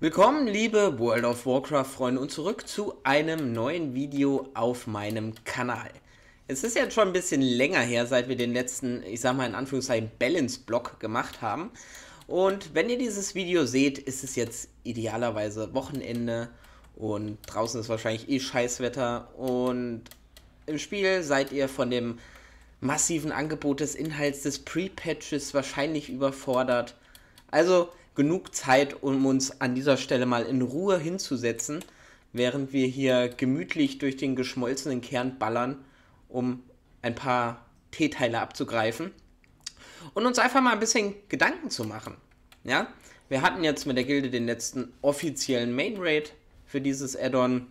Willkommen, liebe World of Warcraft-Freunde und zurück zu einem neuen Video auf meinem Kanal. Es ist jetzt schon ein bisschen länger her, seit wir den letzten, ich sag mal in Anführungszeichen, Balance-Block gemacht haben. Und wenn ihr dieses Video seht, ist es jetzt idealerweise Wochenende und draußen ist wahrscheinlich eh Scheißwetter und im Spiel seid ihr von dem massiven Angebot des Inhalts des Pre-Patches wahrscheinlich überfordert. Also genug Zeit, um uns an dieser Stelle mal in Ruhe hinzusetzen, während wir hier gemütlich durch den geschmolzenen Kern ballern, um ein paar Teeteile abzugreifen und uns einfach mal ein bisschen Gedanken zu machen. Ja, wir hatten jetzt mit der Gilde den letzten offiziellen Main Raid für dieses Addon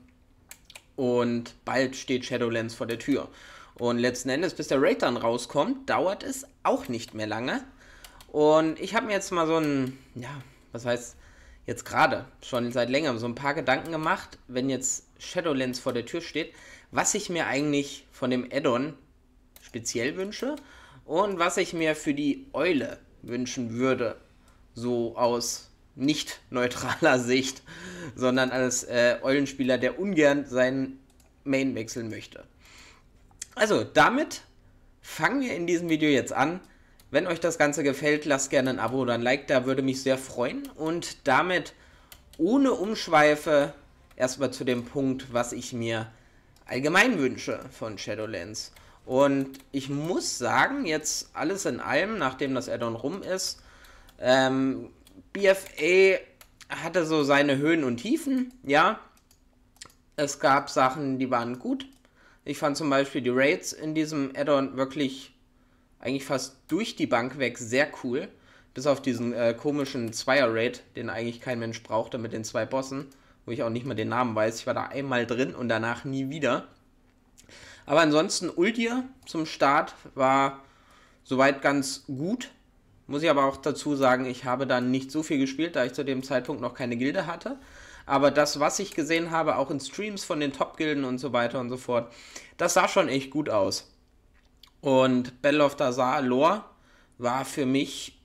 und bald steht Shadowlands vor der Tür. Und letzten Endes, bis der Raid dann rauskommt, dauert es auch nicht mehr lange. Und ich habe mir jetzt mal so ein, ja, was heißt jetzt gerade, schon seit längerem, so ein paar Gedanken gemacht, wenn jetzt Shadowlands vor der Tür steht, was ich mir eigentlich von dem Addon speziell wünsche und was ich mir für die Eule wünschen würde, so aus nicht neutraler Sicht, sondern als äh, Eulenspieler, der ungern seinen Main wechseln möchte. Also damit fangen wir in diesem Video jetzt an wenn euch das Ganze gefällt, lasst gerne ein Abo oder ein Like da, würde mich sehr freuen. Und damit ohne Umschweife erstmal zu dem Punkt, was ich mir allgemein wünsche von Shadowlands. Und ich muss sagen, jetzt alles in allem, nachdem das Addon rum ist, ähm, BFA hatte so seine Höhen und Tiefen, ja. Es gab Sachen, die waren gut. Ich fand zum Beispiel die Raids in diesem Addon wirklich eigentlich fast durch die Bank weg sehr cool. Bis auf diesen äh, komischen Zweier-Raid, den eigentlich kein Mensch brauchte mit den zwei Bossen, wo ich auch nicht mal den Namen weiß. Ich war da einmal drin und danach nie wieder. Aber ansonsten, Uldir zum Start war soweit ganz gut. Muss ich aber auch dazu sagen, ich habe da nicht so viel gespielt, da ich zu dem Zeitpunkt noch keine Gilde hatte. Aber das, was ich gesehen habe, auch in Streams von den Top-Gilden und so weiter und so fort, das sah schon echt gut aus. Und Battle of Dazar Lore war für mich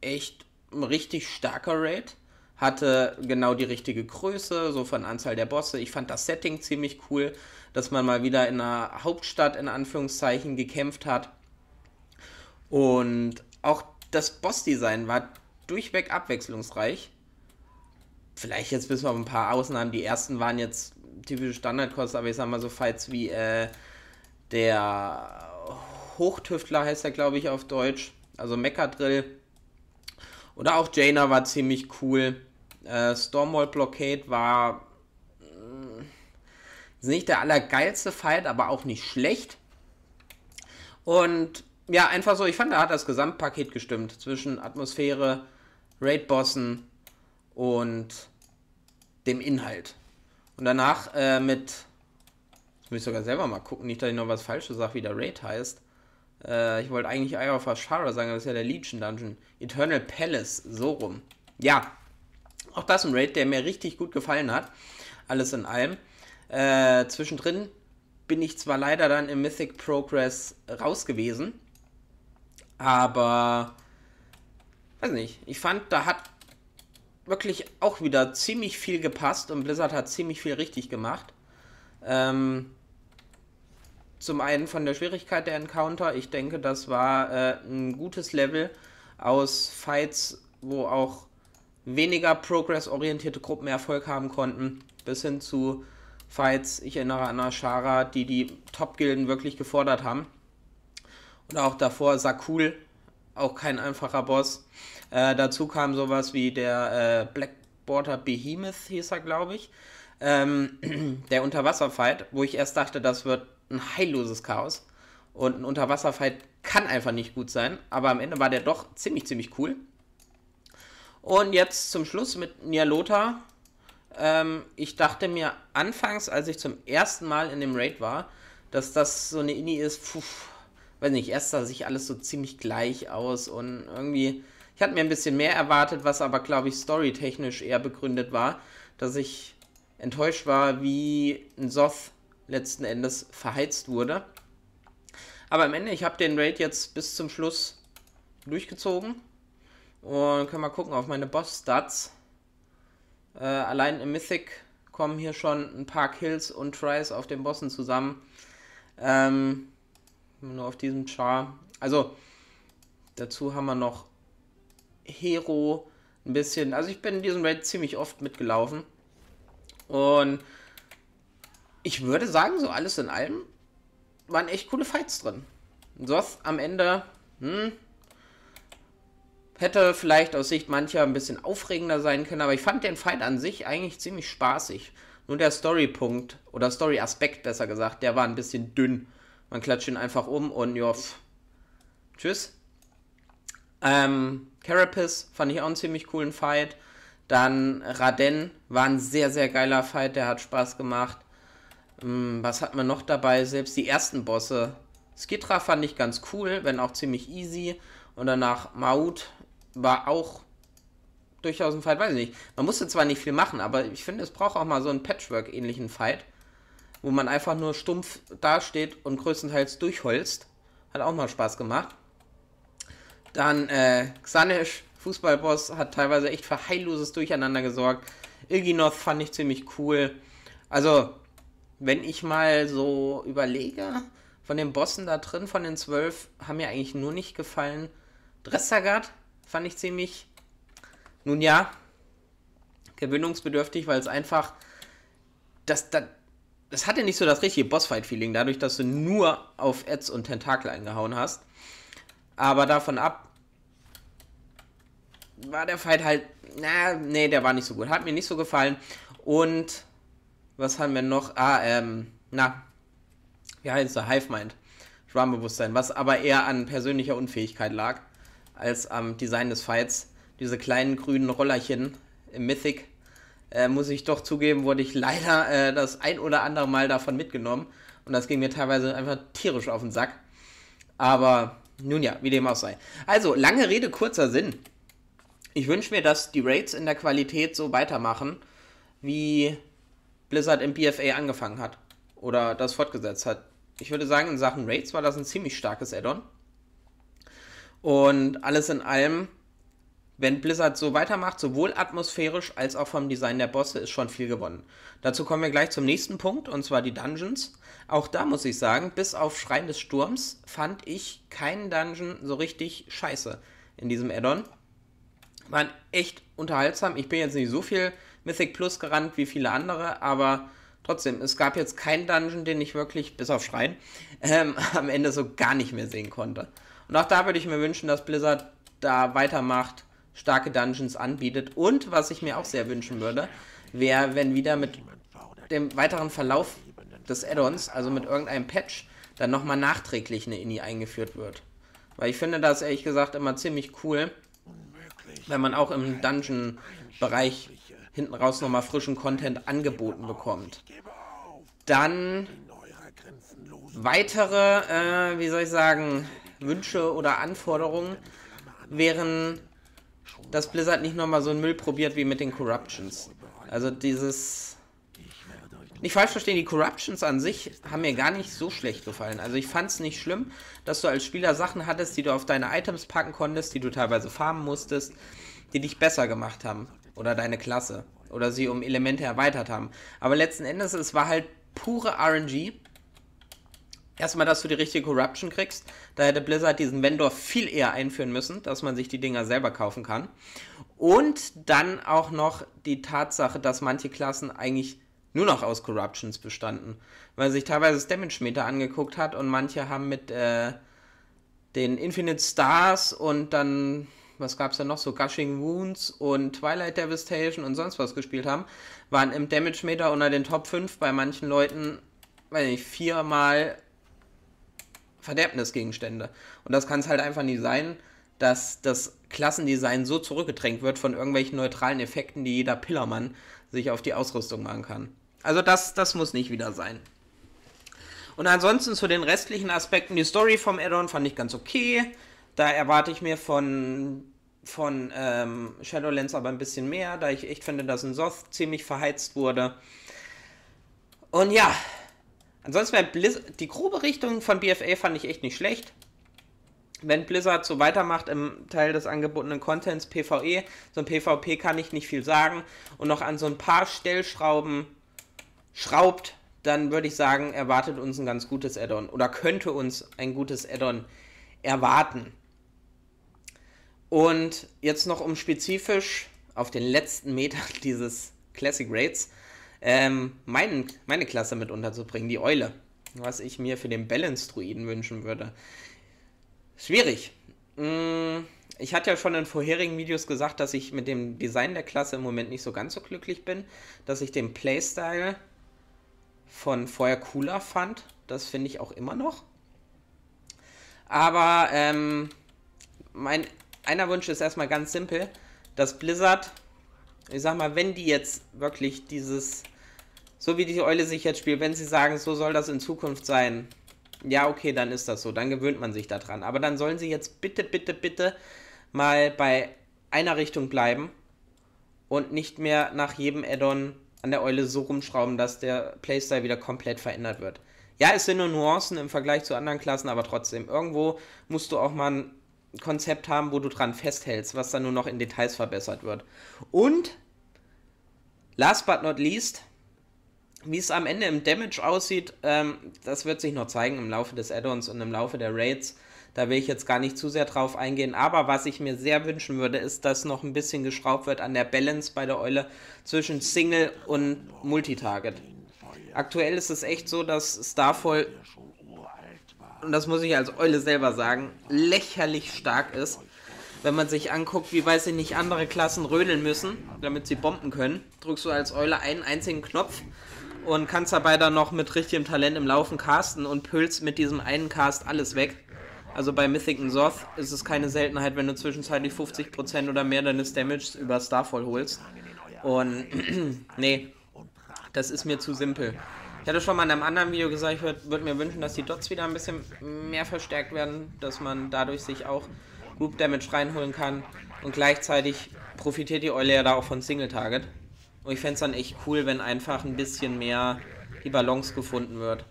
echt ein richtig starker Raid. Hatte genau die richtige Größe, so von Anzahl der Bosse. Ich fand das Setting ziemlich cool, dass man mal wieder in einer Hauptstadt in Anführungszeichen gekämpft hat. Und auch das Bossdesign war durchweg abwechslungsreich. Vielleicht jetzt bis auf ein paar Ausnahmen. Die ersten waren jetzt typische Standardkosten, aber ich sag mal so Fights wie äh, der Hochtüftler heißt er, glaube ich, auf Deutsch. Also Mechadrill. Oder auch Jaina war ziemlich cool. Äh, Stormwall Blockade war mh, mm, nicht der allergeilste Fight, aber auch nicht schlecht. Und ja, einfach so, ich fand, da hat das Gesamtpaket gestimmt zwischen Atmosphäre, Raid-Bossen und dem Inhalt. Und danach äh, mit, jetzt muss ich sogar selber mal gucken, nicht, dass ich noch was Falsches sage, wie der Raid heißt. Äh, ich wollte eigentlich Eye of Ashara sagen, das ist ja der Legion Dungeon. Eternal Palace, so rum. Ja, auch das ein Raid, der mir richtig gut gefallen hat. Alles in allem. Äh, zwischendrin bin ich zwar leider dann im Mythic Progress raus gewesen, aber weiß nicht, ich fand, da hat wirklich auch wieder ziemlich viel gepasst und Blizzard hat ziemlich viel richtig gemacht. Ähm, zum einen von der Schwierigkeit der Encounter. Ich denke, das war äh, ein gutes Level aus Fights, wo auch weniger progress-orientierte Gruppen Erfolg haben konnten, bis hin zu Fights, ich erinnere an Ashara, die die Top-Gilden wirklich gefordert haben. Und auch davor Sakul, auch kein einfacher Boss. Äh, dazu kam sowas wie der äh, Black Behemoth, hieß er, glaube ich ähm, der Unterwasserfight, wo ich erst dachte, das wird ein heilloses Chaos. Und ein Unterwasserfight kann einfach nicht gut sein. Aber am Ende war der doch ziemlich, ziemlich cool. Und jetzt zum Schluss mit Nialota. Ähm, ich dachte mir anfangs, als ich zum ersten Mal in dem Raid war, dass das so eine Inni ist. Puh, weiß nicht, erst sah sich alles so ziemlich gleich aus und irgendwie. Ich hatte mir ein bisschen mehr erwartet, was aber, glaube ich, storytechnisch eher begründet war, dass ich enttäuscht war, wie ein Soth letzten Endes verheizt wurde. Aber am Ende, ich habe den Raid jetzt bis zum Schluss durchgezogen. Und können mal gucken auf meine Boss-Stats. Äh, allein im Mythic kommen hier schon ein paar Kills und Tries auf den Bossen zusammen. Ähm, nur auf diesem Char. Also, dazu haben wir noch Hero ein bisschen. Also, ich bin in diesem Raid ziemlich oft mitgelaufen. Und ich würde sagen, so alles in allem waren echt coole Fights drin. Soth am Ende hm, hätte vielleicht aus Sicht mancher ein bisschen aufregender sein können, aber ich fand den Fight an sich eigentlich ziemlich spaßig. Nur der Storypunkt oder Story-Aspekt besser gesagt, der war ein bisschen dünn. Man klatscht ihn einfach um und ja, tschüss. Ähm, Carapace fand ich auch einen ziemlich coolen Fight. Dann Raden war ein sehr, sehr geiler Fight, der hat Spaß gemacht. Mm, was hat man noch dabei? Selbst die ersten Bosse. Skitra fand ich ganz cool, wenn auch ziemlich easy. Und danach Maut war auch durchaus ein Fight, weiß ich nicht. Man musste zwar nicht viel machen, aber ich finde, es braucht auch mal so einen Patchwork-ähnlichen Fight, wo man einfach nur stumpf dasteht und größtenteils durchholzt. Hat auch mal Spaß gemacht. Dann äh, Xanish Fußballboss hat teilweise echt für heilloses Durcheinander gesorgt. Iggy fand ich ziemlich cool. Also, wenn ich mal so überlege, von den Bossen da drin, von den zwölf, haben mir eigentlich nur nicht gefallen. Dressagard fand ich ziemlich, nun ja, gewöhnungsbedürftig, weil es einfach, das, das, das hatte nicht so das richtige Bossfight-Feeling, dadurch, dass du nur auf Ads und Tentakel eingehauen hast. Aber davon ab war der Fight halt, na, nee, der war nicht so gut. Hat mir nicht so gefallen. Und was haben wir noch? Ah, ähm, na, wie heißt der? Hive Mind. Schwarmbewusstsein, was aber eher an persönlicher Unfähigkeit lag, als am Design des Fights. Diese kleinen grünen Rollerchen im Mythic, äh, muss ich doch zugeben, wurde ich leider äh, das ein oder andere Mal davon mitgenommen. Und das ging mir teilweise einfach tierisch auf den Sack. Aber nun ja, wie dem auch sei. Also, lange Rede, kurzer Sinn ich wünsche mir, dass die Raids in der Qualität so weitermachen, wie Blizzard im BFA angefangen hat oder das fortgesetzt hat. Ich würde sagen, in Sachen Raids war das ein ziemlich starkes Add-on. Und alles in allem, wenn Blizzard so weitermacht, sowohl atmosphärisch als auch vom Design der Bosse, ist schon viel gewonnen. Dazu kommen wir gleich zum nächsten Punkt, und zwar die Dungeons. Auch da muss ich sagen, bis auf Schreien des Sturms fand ich keinen Dungeon so richtig scheiße in diesem Add-on waren echt unterhaltsam. Ich bin jetzt nicht so viel Mythic Plus gerannt wie viele andere, aber trotzdem, es gab jetzt keinen Dungeon, den ich wirklich, bis auf Schreien, ähm, am Ende so gar nicht mehr sehen konnte. Und auch da würde ich mir wünschen, dass Blizzard da weitermacht, starke Dungeons anbietet. Und was ich mir auch sehr wünschen würde, wäre, wenn wieder mit dem weiteren Verlauf des Add-ons, also mit irgendeinem Patch, dann nochmal nachträglich eine Inni eingeführt wird. Weil ich finde das ehrlich gesagt immer ziemlich cool, wenn man auch im Dungeon-Bereich hinten raus nochmal frischen Content angeboten bekommt. Dann weitere, äh, wie soll ich sagen, Wünsche oder Anforderungen wären, dass Blizzard nicht nochmal so einen Müll probiert wie mit den Corruptions. Also dieses nicht falsch verstehen, die Corruptions an sich haben mir gar nicht so schlecht gefallen. Also ich fand es nicht schlimm, dass du als Spieler Sachen hattest, die du auf deine Items packen konntest, die du teilweise farmen musstest, die dich besser gemacht haben. Oder deine Klasse. Oder sie um Elemente erweitert haben. Aber letzten Endes, es war halt pure RNG. Erstmal, dass du die richtige Corruption kriegst. Da hätte Blizzard diesen Vendor viel eher einführen müssen, dass man sich die Dinger selber kaufen kann. Und dann auch noch die Tatsache, dass manche Klassen eigentlich nur noch aus Corruptions bestanden, weil sich teilweise das Damage-Meter angeguckt hat und manche haben mit äh, den Infinite Stars und dann, was gab es da noch, so Gushing Wounds und Twilight Devastation und sonst was gespielt haben, waren im Damage-Meter unter den Top 5 bei manchen Leuten, weiß nicht, viermal Verderbnisgegenstände. Und das kann es halt einfach nicht sein, dass das Klassendesign so zurückgedrängt wird von irgendwelchen neutralen Effekten, die jeder Pillermann sich auf die Ausrüstung machen kann. Also das, das muss nicht wieder sein. Und ansonsten zu den restlichen Aspekten, die Story vom Addon fand ich ganz okay. Da erwarte ich mir von, von ähm, Shadowlands aber ein bisschen mehr, da ich echt finde, dass ein Soft ziemlich verheizt wurde. Und ja, ansonsten wäre Blizzard, die grobe Richtung von BFA fand ich echt nicht schlecht. Wenn Blizzard so weitermacht im Teil des angebotenen Contents PvE, so ein PvP kann ich nicht viel sagen. Und noch an so ein paar Stellschrauben schraubt, dann würde ich sagen, erwartet uns ein ganz gutes Add-on oder könnte uns ein gutes Add-on erwarten. Und jetzt noch um spezifisch auf den letzten Meter dieses Classic Raids ähm, mein, meine Klasse mit unterzubringen, die Eule. Was ich mir für den Balance-Druiden wünschen würde. Schwierig. Mm, ich hatte ja schon in vorherigen Videos gesagt, dass ich mit dem Design der Klasse im Moment nicht so ganz so glücklich bin, dass ich den Playstyle von vorher cooler fand. Das finde ich auch immer noch. Aber ähm, mein einer Wunsch ist erstmal ganz simpel, dass Blizzard, ich sag mal, wenn die jetzt wirklich dieses, so wie die Eule sich jetzt spielt, wenn sie sagen, so soll das in Zukunft sein, ja, okay, dann ist das so, dann gewöhnt man sich daran. Aber dann sollen sie jetzt bitte, bitte, bitte mal bei einer Richtung bleiben und nicht mehr nach jedem Addon an der Eule so rumschrauben, dass der Playstyle wieder komplett verändert wird. Ja, es sind nur Nuancen im Vergleich zu anderen Klassen, aber trotzdem, irgendwo musst du auch mal ein Konzept haben, wo du dran festhältst, was dann nur noch in Details verbessert wird. Und, last but not least, wie es am Ende im Damage aussieht, ähm, das wird sich noch zeigen im Laufe des Add-ons und im Laufe der Raids. Da will ich jetzt gar nicht zu sehr drauf eingehen. Aber was ich mir sehr wünschen würde, ist, dass noch ein bisschen geschraubt wird an der Balance bei der Eule zwischen Single und Multitarget. Aktuell ist es echt so, dass Starfall, und das muss ich als Eule selber sagen, lächerlich stark ist wenn man sich anguckt, wie weiß ich nicht, andere Klassen rödeln müssen, damit sie bomben können, drückst du als Eule einen einzigen Knopf und kannst dabei dann noch mit richtigem Talent im Laufen casten und pülst mit diesem einen Cast alles weg. Also bei Mythic and Zoth ist es keine Seltenheit, wenn du zwischenzeitlich 50% oder mehr deines Damages über Starfall holst. Und nee, das ist mir zu simpel. Ich hatte schon mal in einem anderen Video gesagt, ich würde würd mir wünschen, dass die Dots wieder ein bisschen mehr verstärkt werden, dass man dadurch sich auch Group Damage reinholen kann. Und gleichzeitig profitiert die Eule ja da auch von Single Target. Und ich fände es dann echt cool, wenn einfach ein bisschen mehr die Balance gefunden wird.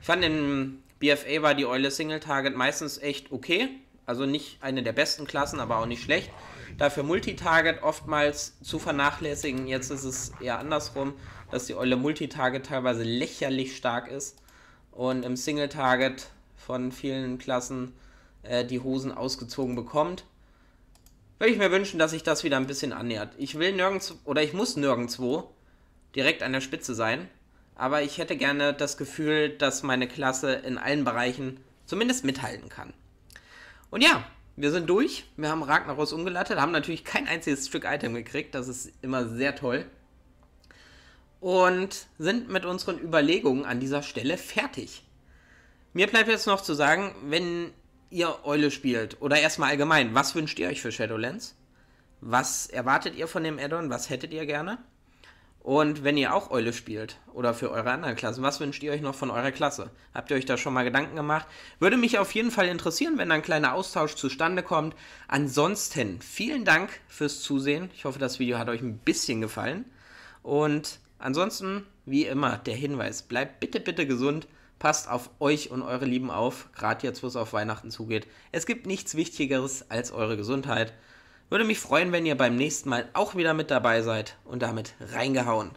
Ich fand den BFA war die Eule Single Target meistens echt okay. Also nicht eine der besten Klassen, aber auch nicht schlecht. Dafür Multitarget oftmals zu vernachlässigen. Jetzt ist es eher andersrum, dass die Eule Multitarget teilweise lächerlich stark ist und im Single Target von vielen Klassen äh, die Hosen ausgezogen bekommt. Würde ich mir wünschen, dass sich das wieder ein bisschen annähert. Ich will nirgends oder ich muss nirgendwo direkt an der Spitze sein aber ich hätte gerne das Gefühl, dass meine Klasse in allen Bereichen zumindest mithalten kann. Und ja, wir sind durch. Wir haben Ragnaros umgelattet, haben natürlich kein einziges Stück Item gekriegt. Das ist immer sehr toll. Und sind mit unseren Überlegungen an dieser Stelle fertig. Mir bleibt jetzt noch zu sagen, wenn ihr Eule spielt oder erstmal allgemein, was wünscht ihr euch für Shadowlands? Was erwartet ihr von dem Addon? Was hättet ihr gerne? Und wenn ihr auch Eule spielt oder für eure anderen Klassen, was wünscht ihr euch noch von eurer Klasse? Habt ihr euch da schon mal Gedanken gemacht? Würde mich auf jeden Fall interessieren, wenn da ein kleiner Austausch zustande kommt. Ansonsten vielen Dank fürs Zusehen. Ich hoffe, das Video hat euch ein bisschen gefallen. Und ansonsten, wie immer, der Hinweis, bleibt bitte, bitte gesund. Passt auf euch und eure Lieben auf, gerade jetzt, wo es auf Weihnachten zugeht. Es gibt nichts Wichtigeres als eure Gesundheit. Würde mich freuen, wenn ihr beim nächsten Mal auch wieder mit dabei seid und damit reingehauen.